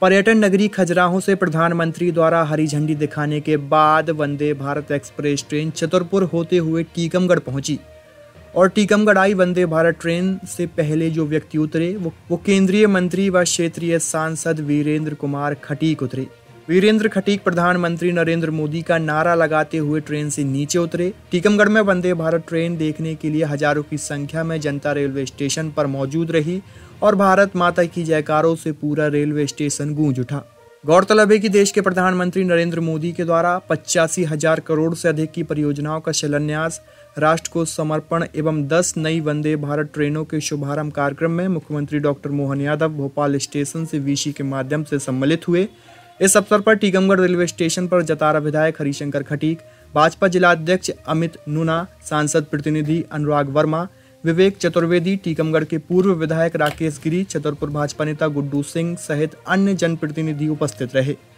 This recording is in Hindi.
पर्यटन नगरी खजुराहो से प्रधानमंत्री द्वारा हरी झंडी दिखाने के बाद वंदे भारत एक्सप्रेस ट्रेन छतरपुर होते हुए टीकमगढ़ पहुंची और टीकमगढ़ आई वंदे भारत ट्रेन से पहले जो व्यक्ति उतरे वो, वो केंद्रीय मंत्री व क्षेत्रीय सांसद वीरेंद्र कुमार खटीक उतरे वीरेंद्र खटीक प्रधानमंत्री नरेंद्र मोदी का नारा लगाते हुए ट्रेन से नीचे उतरे टीकमगढ़ में वंदे भारत ट्रेन देखने के लिए हजारों की संख्या में जनता रेलवे स्टेशन पर मौजूद रही और भारत माता की जयकारों से पूरा रेलवे स्टेशन गूंज उठा गौरतलब है कि देश के प्रधानमंत्री नरेंद्र मोदी के द्वारा पचासी हजार करोड़ से अधिक की परियोजनाओं का शिलान्यास राष्ट्र को समर्पण एवं 10 नई वंदे भारत ट्रेनों के शुभारंभ कार्यक्रम में मुख्यमंत्री डॉक्टर मोहन यादव भोपाल स्टेशन से वीसी के माध्यम से सम्मिलित हुए इस अवसर पर टीकमगढ़ रेलवे स्टेशन पर जतारा विधायक हरिशंकर खटीक भाजपा जिलाध्यक्ष अमित नूना सांसद प्रतिनिधि अनुराग वर्मा विवेक चतुर्वेदी टीकमगढ़ के पूर्व विधायक राकेश गिरी छतरपुर भाजपा नेता गुड्डू सिंह सहित अन्य जनप्रतिनिधि उपस्थित रहे